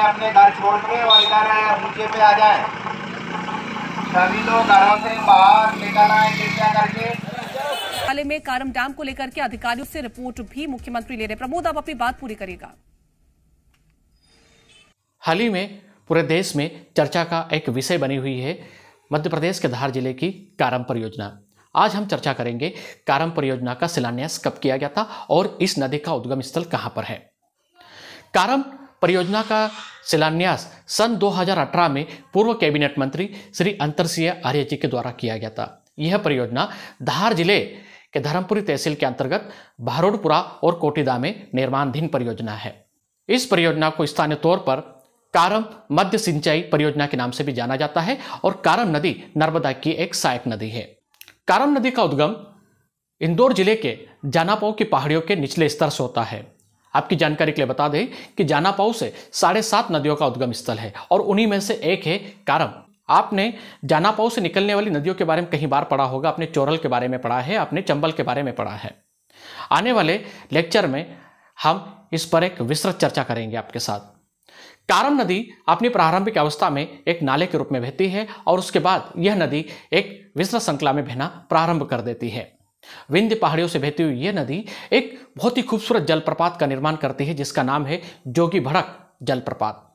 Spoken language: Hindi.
अपने घर छोड़ के और इधर ऊंचे पे आ जाए सभी लोग घरों से बाहर निकल आए कृपया करके हाल में कारम डैम को लेकर के अधिकारियों से रिपोर्ट भी मुख्यमंत्री ले रहे प्रमोद आप अपनी बात पूरी करेगा हाल ही में पूरे देश में चर्चा का एक विषय बनी हुई है मध्य प्रदेश के धार जिले की कारम परियोजना आज हम चर्चा करेंगे कारम परियोजना का शिलान्यास कब किया गया था और इस नदी का उद्गम स्थल कहां पर है कारम परियोजना का शिलान्यास सन 2018 में पूर्व कैबिनेट मंत्री श्री अंतरसिंह आर्य जी के द्वारा किया गया था यह परियोजना धार जिले के धर्मपुरी तहसील के अंतर्गत भारोडपुरा और कोटिदा में निर्माणधीन परियोजना है इस परियोजना को स्थानीय तौर पर कारम मध्य सिंचाई परियोजना के नाम से भी जाना जाता है और कारम नदी नर्मदा की एक सहायक नदी है कारम नदी का उद्गम इंदौर जिले के जानापो की पहाड़ियों के निचले स्तर से होता है आपकी जानकारी के लिए बता दें कि जानापाऊ से साढ़े सात नदियों का उद्गम स्थल है और उन्हीं में से एक है कारम आपने जानापाऊ से निकलने वाली नदियों के बारे में कहीं बार पढ़ा होगा आपने चोरल के बारे में पढ़ा है आपने चंबल के बारे में पढ़ा है आने वाले लेक्चर में हम इस पर एक विस्तृत चर्चा करेंगे आपके साथ कारम नदी अपनी प्रारंभिक अवस्था में एक नाले के रूप में बहती है और उसके बाद यह नदी एक विस्तृत श्रृंखला में बहना प्रारंभ कर देती है विंध्य पहाड़ियों से बहती हुई यह नदी एक बहुत ही खूबसूरत जलप्रपात का निर्माण करती है जिसका नाम है जोगी भड़क जलप्रपात